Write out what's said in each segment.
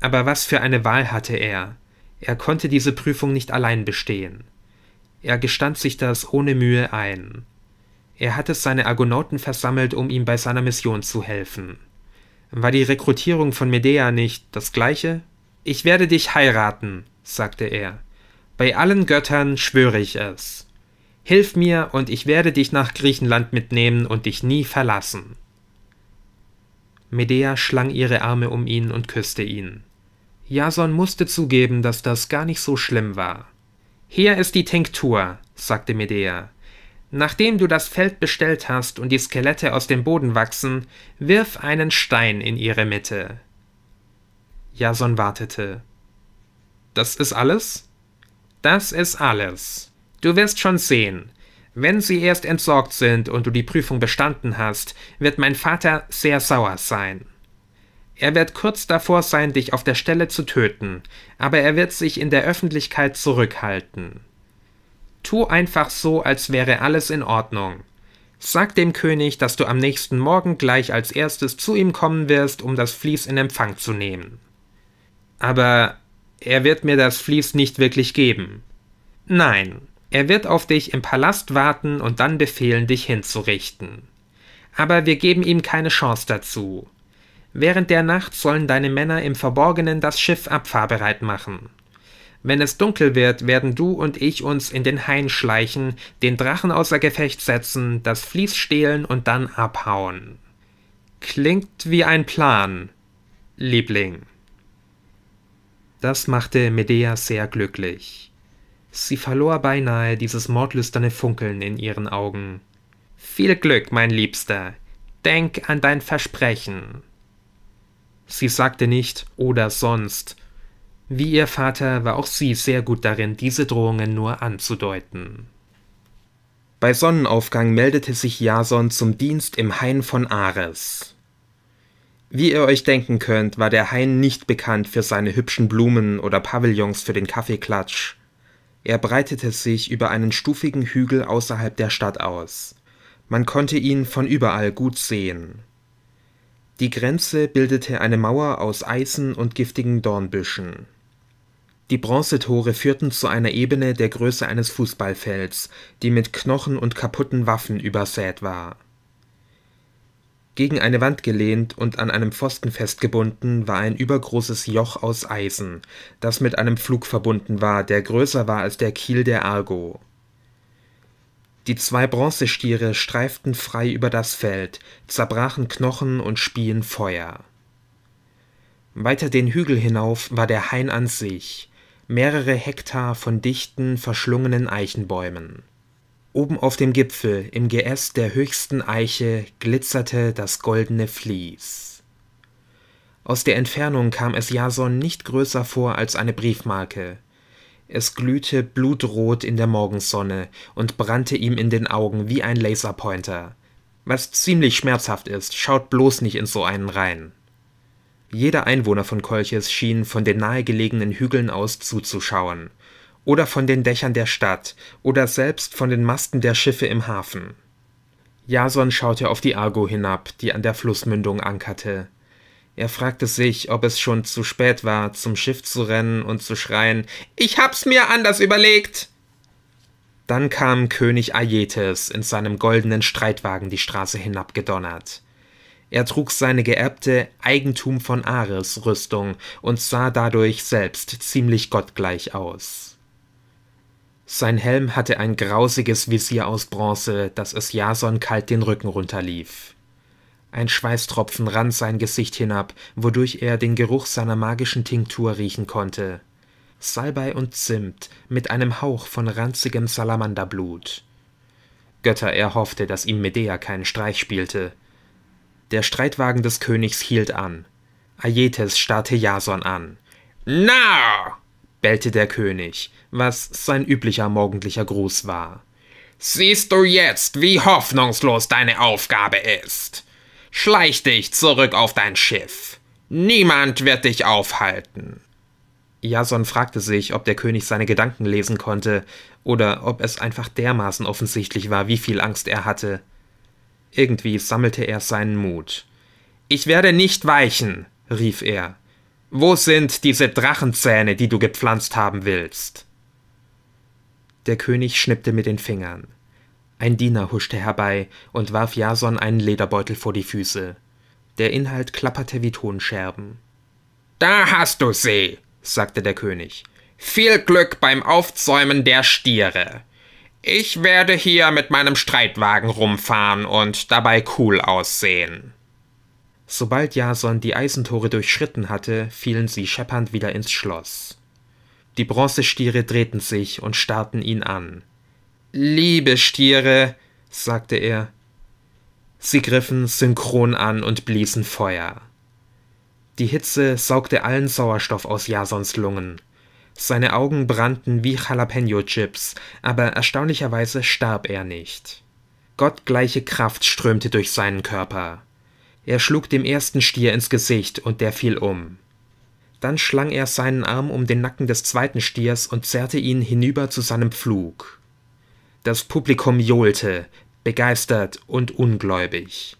Aber was für eine Wahl hatte er? Er konnte diese Prüfung nicht allein bestehen. Er gestand sich das ohne Mühe ein. Er hatte seine Argonauten versammelt, um ihm bei seiner Mission zu helfen. War die Rekrutierung von Medea nicht das gleiche? Ich werde dich heiraten, sagte er. Bei allen Göttern schwöre ich es. Hilf mir, und ich werde dich nach Griechenland mitnehmen und dich nie verlassen. Medea schlang ihre Arme um ihn und küsste ihn. Jason musste zugeben, dass das gar nicht so schlimm war. Hier ist die Tinktur, sagte Medea. Nachdem du das Feld bestellt hast und die Skelette aus dem Boden wachsen, wirf einen Stein in ihre Mitte. Jason wartete. Das ist alles? Das ist alles. Du wirst schon sehen. Wenn sie erst entsorgt sind und du die Prüfung bestanden hast, wird mein Vater sehr sauer sein. Er wird kurz davor sein, dich auf der Stelle zu töten, aber er wird sich in der Öffentlichkeit zurückhalten. Tu einfach so, als wäre alles in Ordnung. Sag dem König, dass du am nächsten Morgen gleich als erstes zu ihm kommen wirst, um das Vlies in Empfang zu nehmen. Aber er wird mir das Vlies nicht wirklich geben. Nein, er wird auf dich im Palast warten und dann befehlen, dich hinzurichten. Aber wir geben ihm keine Chance dazu. Während der Nacht sollen deine Männer im Verborgenen das Schiff abfahrbereit machen. Wenn es dunkel wird, werden du und ich uns in den Hain schleichen, den Drachen außer Gefecht setzen, das Vlies stehlen und dann abhauen. Klingt wie ein Plan, Liebling. Das machte Medea sehr glücklich. Sie verlor beinahe dieses mordlüsterne Funkeln in ihren Augen. Viel Glück, mein Liebster. Denk an dein Versprechen. Sie sagte nicht oder sonst. Wie ihr Vater war auch sie sehr gut darin, diese Drohungen nur anzudeuten. Bei Sonnenaufgang meldete sich Jason zum Dienst im Hain von Ares. Wie ihr euch denken könnt, war der Hain nicht bekannt für seine hübschen Blumen oder Pavillons für den Kaffeeklatsch. Er breitete sich über einen stufigen Hügel außerhalb der Stadt aus. Man konnte ihn von überall gut sehen. Die Grenze bildete eine Mauer aus Eisen und giftigen Dornbüschen. Die Bronzetore führten zu einer Ebene der Größe eines Fußballfelds, die mit Knochen und kaputten Waffen übersät war. Gegen eine Wand gelehnt und an einem Pfosten festgebunden war ein übergroßes Joch aus Eisen, das mit einem Flug verbunden war, der größer war als der Kiel der Argo die zwei Bronzestiere streiften frei über das Feld, zerbrachen Knochen und spien Feuer. Weiter den Hügel hinauf war der Hain an sich, mehrere Hektar von dichten, verschlungenen Eichenbäumen. Oben auf dem Gipfel, im Geäst der höchsten Eiche, glitzerte das goldene Vlies. Aus der Entfernung kam es Jason nicht größer vor als eine Briefmarke, es glühte blutrot in der Morgensonne und brannte ihm in den Augen wie ein Laserpointer. Was ziemlich schmerzhaft ist, schaut bloß nicht in so einen rein. Jeder Einwohner von Kolches schien von den nahegelegenen Hügeln aus zuzuschauen, oder von den Dächern der Stadt, oder selbst von den Masten der Schiffe im Hafen. Jason schaute auf die Argo hinab, die an der Flussmündung ankerte. Er fragte sich, ob es schon zu spät war, zum Schiff zu rennen und zu schreien Ich hab's mir anders überlegt. Dann kam König Aietes in seinem goldenen Streitwagen die Straße hinabgedonnert. Er trug seine geerbte Eigentum von Ares Rüstung und sah dadurch selbst ziemlich gottgleich aus. Sein Helm hatte ein grausiges Visier aus Bronze, das es Jason kalt den Rücken runterlief. Ein Schweißtropfen rann sein Gesicht hinab, wodurch er den Geruch seiner magischen Tinktur riechen konnte. Salbei und Zimt mit einem Hauch von ranzigem Salamanderblut. Götter er hoffte, dass ihm Medea keinen Streich spielte. Der Streitwagen des Königs hielt an. Aietes starrte Jason an. Na! bellte der König, was sein üblicher morgendlicher Gruß war. Siehst du jetzt, wie hoffnungslos deine Aufgabe ist? Schleich dich zurück auf dein Schiff. Niemand wird dich aufhalten. Jason fragte sich, ob der König seine Gedanken lesen konnte oder ob es einfach dermaßen offensichtlich war, wie viel Angst er hatte. Irgendwie sammelte er seinen Mut. Ich werde nicht weichen, rief er. Wo sind diese Drachenzähne, die du gepflanzt haben willst? Der König schnippte mit den Fingern. Ein Diener huschte herbei und warf Jason einen Lederbeutel vor die Füße. Der Inhalt klapperte wie Tonscherben. Da hast du sie, eh, sagte der König. Viel Glück beim Aufzäumen der Stiere. Ich werde hier mit meinem Streitwagen rumfahren und dabei cool aussehen. Sobald Jason die Eisentore durchschritten hatte, fielen sie scheppernd wieder ins Schloss. Die Bronzestiere drehten sich und starrten ihn an. Liebe Stiere, sagte er. Sie griffen synchron an und bliesen Feuer. Die Hitze saugte allen Sauerstoff aus Jasons Lungen. Seine Augen brannten wie Jalapeno-Chips, aber erstaunlicherweise starb er nicht. Gottgleiche Kraft strömte durch seinen Körper. Er schlug dem ersten Stier ins Gesicht und der fiel um. Dann schlang er seinen Arm um den Nacken des zweiten Stiers und zerrte ihn hinüber zu seinem Pflug. Das Publikum johlte, begeistert und ungläubig.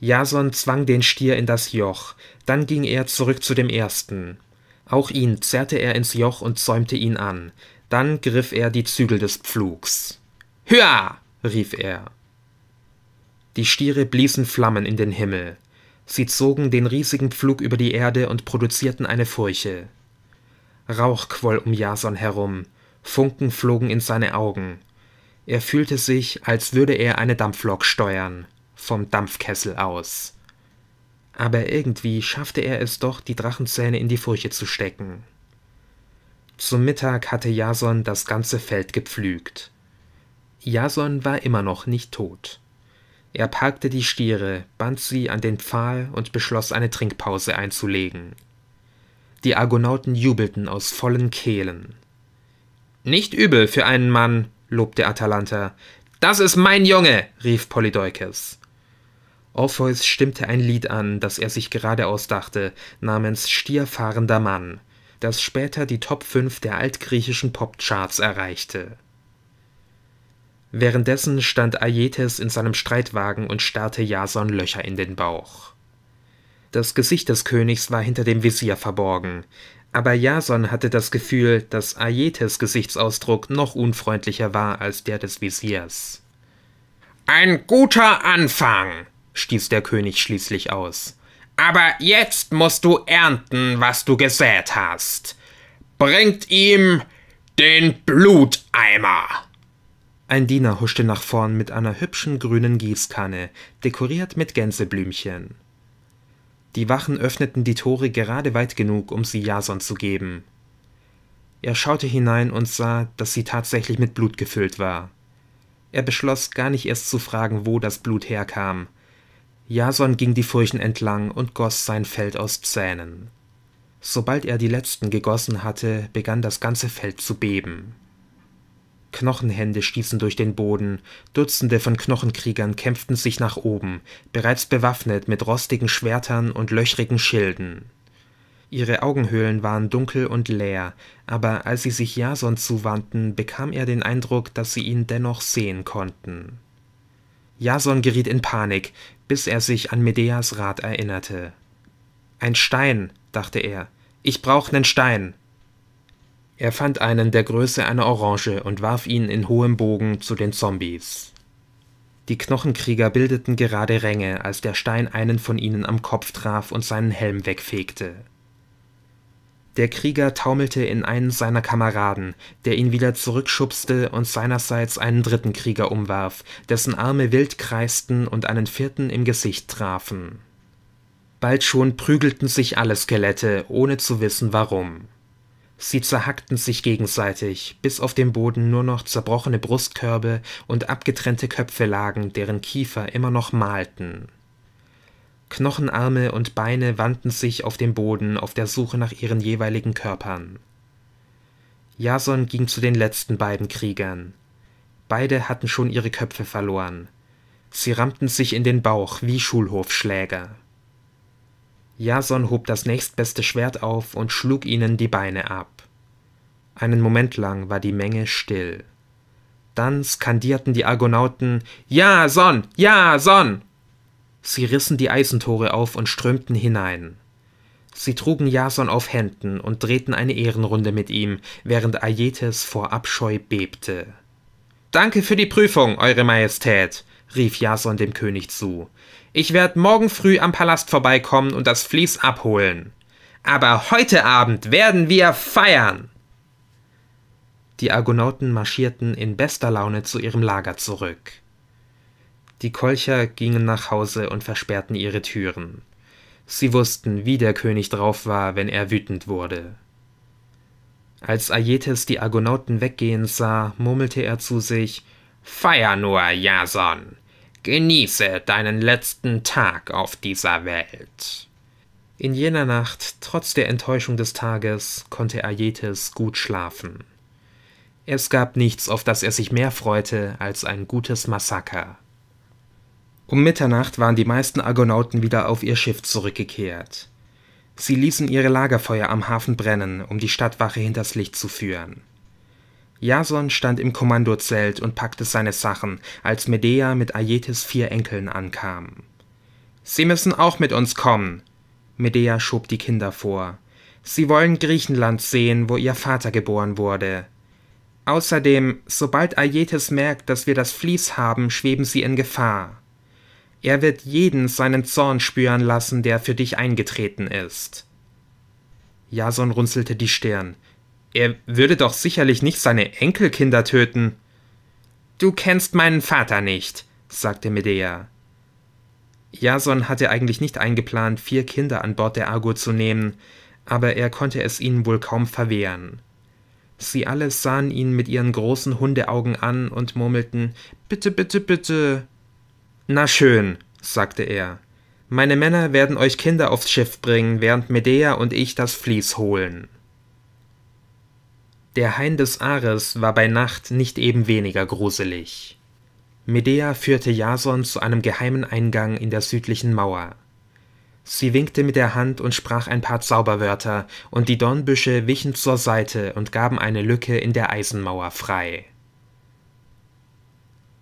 Jason zwang den Stier in das Joch, dann ging er zurück zu dem ersten. Auch ihn zerrte er ins Joch und zäumte ihn an, dann griff er die Zügel des Pflugs. Hör! rief er. Die Stiere bliesen Flammen in den Himmel. Sie zogen den riesigen Pflug über die Erde und produzierten eine Furche. Rauch quoll um Jason herum, Funken flogen in seine Augen, er fühlte sich, als würde er eine Dampflok steuern, vom Dampfkessel aus. Aber irgendwie schaffte er es doch, die Drachenzähne in die Furche zu stecken. Zum Mittag hatte Jason das ganze Feld gepflügt. Jason war immer noch nicht tot. Er parkte die Stiere, band sie an den Pfahl und beschloss, eine Trinkpause einzulegen. Die Argonauten jubelten aus vollen Kehlen. Nicht übel für einen Mann, lobte Atalanta. Das ist mein Junge, rief Polydeukes. Orpheus stimmte ein Lied an, das er sich gerade ausdachte, namens Stierfahrender Mann, das später die Top 5 der altgriechischen Popcharts erreichte. Währenddessen stand Aietes in seinem Streitwagen und starrte Jason Löcher in den Bauch. Das Gesicht des Königs war hinter dem Visier verborgen aber Jason hatte das Gefühl, dass Aietes Gesichtsausdruck noch unfreundlicher war als der des Visiers. Ein guter Anfang, stieß der König schließlich aus. Aber jetzt musst du ernten, was du gesät hast. Bringt ihm den Bluteimer. Ein Diener huschte nach vorn mit einer hübschen grünen Gießkanne, dekoriert mit Gänseblümchen. Die Wachen öffneten die Tore gerade weit genug, um sie Jason zu geben. Er schaute hinein und sah, dass sie tatsächlich mit Blut gefüllt war. Er beschloss, gar nicht erst zu fragen, wo das Blut herkam. Jason ging die Furchen entlang und goss sein Feld aus Zähnen. Sobald er die letzten gegossen hatte, begann das ganze Feld zu beben. Knochenhände stießen durch den Boden, Dutzende von Knochenkriegern kämpften sich nach oben, bereits bewaffnet mit rostigen Schwertern und löchrigen Schilden. Ihre Augenhöhlen waren dunkel und leer, aber als sie sich Jason zuwandten, bekam er den Eindruck, dass sie ihn dennoch sehen konnten. Jason geriet in Panik, bis er sich an Medeas Rat erinnerte. Ein Stein, dachte er, ich brauch nen Stein. Er fand einen der Größe einer Orange und warf ihn in hohem Bogen zu den Zombies. Die Knochenkrieger bildeten gerade Ränge, als der Stein einen von ihnen am Kopf traf und seinen Helm wegfegte. Der Krieger taumelte in einen seiner Kameraden, der ihn wieder zurückschubste und seinerseits einen dritten Krieger umwarf, dessen Arme wild kreisten und einen vierten im Gesicht trafen. Bald schon prügelten sich alle Skelette, ohne zu wissen warum Sie zerhackten sich gegenseitig, bis auf dem Boden nur noch zerbrochene Brustkörbe und abgetrennte Köpfe lagen, deren Kiefer immer noch malten. Knochenarme und Beine wandten sich auf dem Boden auf der Suche nach ihren jeweiligen Körpern. Jason ging zu den letzten beiden Kriegern. Beide hatten schon ihre Köpfe verloren. Sie rammten sich in den Bauch wie Schulhofschläger. Jason hob das nächstbeste Schwert auf und schlug ihnen die Beine ab. Einen Moment lang war die Menge still. Dann skandierten die Argonauten Jason, Jason! Sie rissen die Eisentore auf und strömten hinein. Sie trugen Jason auf Händen und drehten eine Ehrenrunde mit ihm, während Aietes vor Abscheu bebte. Danke für die Prüfung, Eure Majestät, rief Jason dem König zu. Ich werde morgen früh am Palast vorbeikommen und das Vlies abholen. Aber heute Abend werden wir feiern! Die Argonauten marschierten in bester Laune zu ihrem Lager zurück. Die Kolcher gingen nach Hause und versperrten ihre Türen. Sie wussten, wie der König drauf war, wenn er wütend wurde. Als Aietes die Argonauten weggehen sah, murmelte er zu sich Feier nur, Jason. Genieße deinen letzten Tag auf dieser Welt. In jener Nacht, trotz der Enttäuschung des Tages, konnte Aietes gut schlafen. Es gab nichts, auf das er sich mehr freute, als ein gutes Massaker. Um Mitternacht waren die meisten Argonauten wieder auf ihr Schiff zurückgekehrt. Sie ließen ihre Lagerfeuer am Hafen brennen, um die Stadtwache hinters Licht zu führen. Jason stand im Kommandozelt und packte seine Sachen, als Medea mit Aietes vier Enkeln ankam. Sie müssen auch mit uns kommen. Medea schob die Kinder vor. Sie wollen Griechenland sehen, wo ihr Vater geboren wurde. Außerdem, sobald Aietes merkt, dass wir das Vlies haben, schweben sie in Gefahr. Er wird jeden seinen Zorn spüren lassen, der für dich eingetreten ist. Jason runzelte die Stirn. Er würde doch sicherlich nicht seine Enkelkinder töten. Du kennst meinen Vater nicht, sagte Medea. Jason hatte eigentlich nicht eingeplant, vier Kinder an Bord der Argo zu nehmen, aber er konnte es ihnen wohl kaum verwehren. Sie alle sahen ihn mit ihren großen Hundeaugen an und murmelten Bitte, bitte, bitte. Na schön, sagte er. Meine Männer werden euch Kinder aufs Schiff bringen, während Medea und ich das Vlies holen. Der Hain des Ares war bei Nacht nicht eben weniger gruselig. Medea führte Jason zu einem geheimen Eingang in der südlichen Mauer. Sie winkte mit der Hand und sprach ein paar Zauberwörter, und die Dornbüsche wichen zur Seite und gaben eine Lücke in der Eisenmauer frei.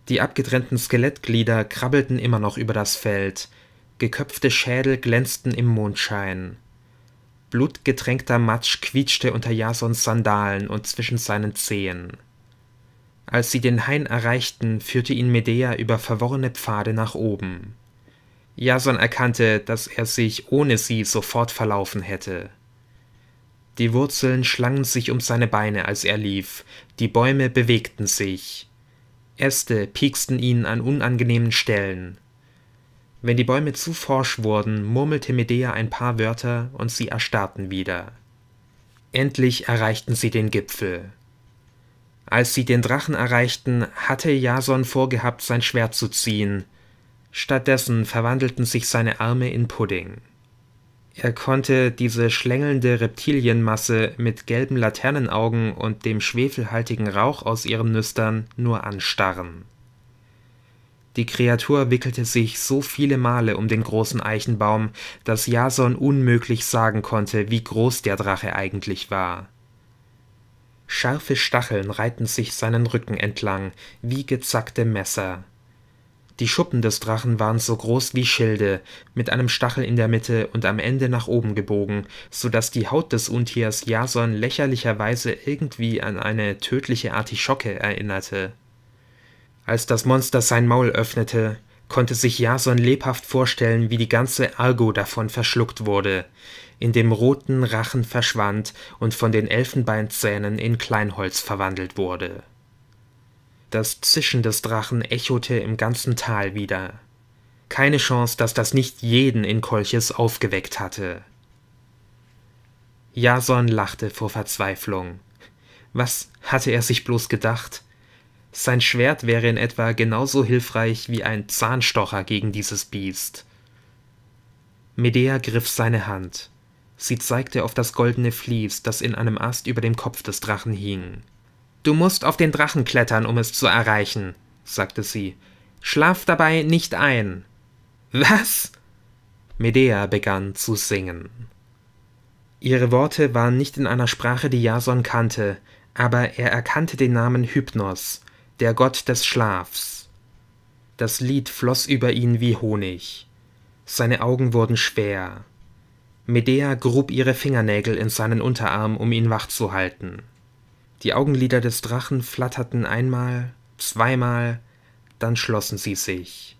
Die abgetrennten Skelettglieder krabbelten immer noch über das Feld, geköpfte Schädel glänzten im Mondschein. Blutgetränkter Matsch quietschte unter Jasons Sandalen und zwischen seinen Zehen. Als sie den Hain erreichten, führte ihn Medea über verworrene Pfade nach oben. Jason erkannte, dass er sich ohne sie sofort verlaufen hätte. Die Wurzeln schlangen sich um seine Beine, als er lief, die Bäume bewegten sich. Äste pieksten ihn an unangenehmen Stellen. Wenn die Bäume zu forsch wurden, murmelte Medea ein paar Wörter und sie erstarrten wieder. Endlich erreichten sie den Gipfel. Als sie den Drachen erreichten, hatte Jason vorgehabt, sein Schwert zu ziehen. Stattdessen verwandelten sich seine Arme in Pudding. Er konnte diese schlängelnde Reptilienmasse mit gelben Laternenaugen und dem schwefelhaltigen Rauch aus ihren Nüstern nur anstarren. Die Kreatur wickelte sich so viele Male um den großen Eichenbaum, dass Jason unmöglich sagen konnte, wie groß der Drache eigentlich war. Scharfe Stacheln reihten sich seinen Rücken entlang, wie gezackte Messer. Die Schuppen des Drachen waren so groß wie Schilde, mit einem Stachel in der Mitte und am Ende nach oben gebogen, so dass die Haut des Untiers Jason lächerlicherweise irgendwie an eine tödliche Artischocke erinnerte. Als das Monster sein Maul öffnete, konnte sich Jason lebhaft vorstellen, wie die ganze Argo davon verschluckt wurde, in dem roten Rachen verschwand und von den Elfenbeinzähnen in Kleinholz verwandelt wurde. Das Zischen des Drachen echote im ganzen Tal wieder. Keine Chance, dass das nicht jeden in Kolches aufgeweckt hatte. Jason lachte vor Verzweiflung. Was hatte er sich bloß gedacht? Sein Schwert wäre in etwa genauso hilfreich wie ein Zahnstocher gegen dieses Biest. Medea griff seine Hand. Sie zeigte auf das goldene Vlies, das in einem Ast über dem Kopf des Drachen hing. Du musst auf den Drachen klettern, um es zu erreichen, sagte sie. Schlaf dabei nicht ein. Was? Medea begann zu singen. Ihre Worte waren nicht in einer Sprache, die Jason kannte, aber er erkannte den Namen Hypnos, der Gott des Schlafs. Das Lied floss über ihn wie Honig. Seine Augen wurden schwer. Medea grub ihre Fingernägel in seinen Unterarm, um ihn wach zu halten. Die Augenlider des Drachen flatterten einmal, zweimal, dann schlossen sie sich.